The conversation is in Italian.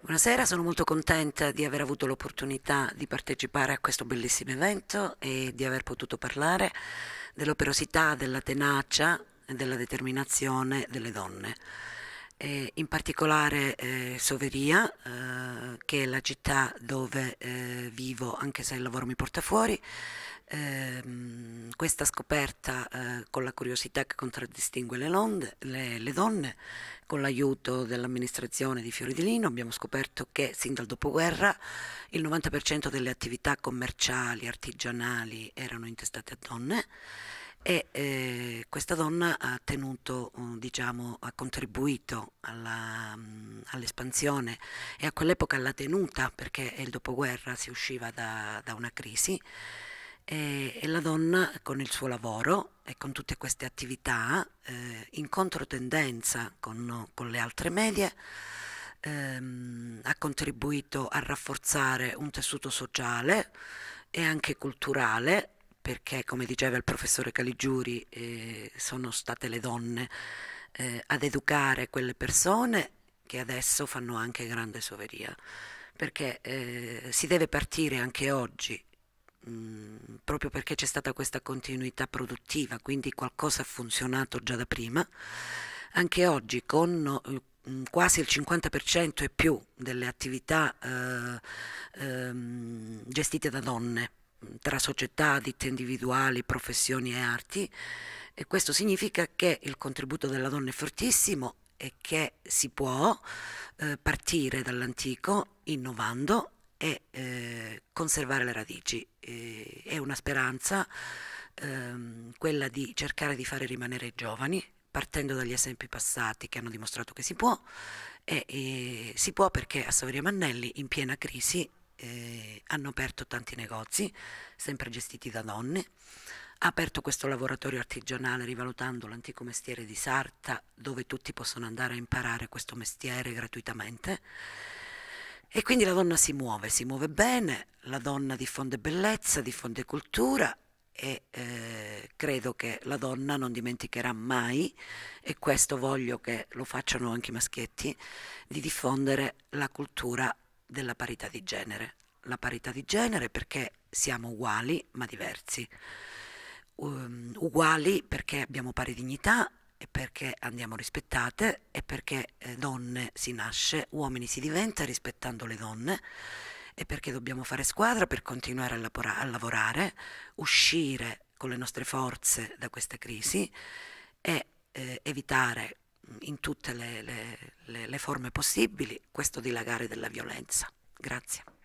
Buonasera, sono molto contenta di aver avuto l'opportunità di partecipare a questo bellissimo evento e di aver potuto parlare dell'operosità, della tenacia e della determinazione delle donne eh, in particolare eh, Soveria, eh, che è la città dove eh, vivo anche se il lavoro mi porta fuori. Ehm, questa scoperta eh, con la curiosità che contraddistingue le, londe, le, le donne, con l'aiuto dell'amministrazione di Fiori di Lino abbiamo scoperto che sin dal dopoguerra il 90% delle attività commerciali, artigianali erano intestate a donne e eh, questa donna ha, tenuto, mm, diciamo, ha contribuito mm, all'espansione e a quell'epoca l'ha tenuta perché è il dopoguerra si usciva da, da una crisi e, e, la donna con il suo lavoro e con tutte queste attività eh, in controtendenza con, con le altre medie ehm, ha contribuito a rafforzare un tessuto sociale e anche culturale perché come diceva il professore Caligiuri eh, sono state le donne eh, ad educare quelle persone che adesso fanno anche grande soveria, perché eh, si deve partire anche oggi, mh, mm, proprio perché c'è stata questa continuità produttiva, quindi qualcosa ha funzionato già da prima, anche oggi con mh, mm, quasi il 50% e più delle attività eh, ehm, gestite da donne tra società, ditte individuali, professioni e arti e questo significa che il contributo della donna è fortissimo e che si può eh, partire dall'antico innovando e eh, conservare le radici. E, è una speranza ehm, quella di cercare di fare rimanere i giovani partendo dagli esempi passati che hanno dimostrato che si può e, e si può perché a Saveria Mannelli in piena crisi eh, hanno aperto tanti negozi, sempre gestiti da donne, ha aperto questo laboratorio artigianale rivalutando l'antico mestiere di sarta, dove tutti possono andare a imparare questo mestiere gratuitamente. E quindi la donna si muove, si muove bene, la donna diffonde bellezza, diffonde cultura e eh, credo che la donna non dimenticherà mai, e questo voglio che lo facciano anche i maschietti, di diffondere la cultura della parità di genere la parità di genere perché siamo uguali ma diversi, um, uguali perché abbiamo pari dignità e perché andiamo rispettate e perché eh, donne si nasce, uomini si diventa rispettando le donne e perché dobbiamo fare squadra per continuare a, lapora- a lavorare, uscire con le nostre forze da questa crisi e eh, evitare in tutte le, le, le, le forme possibili questo dilagare della violenza. Grazie.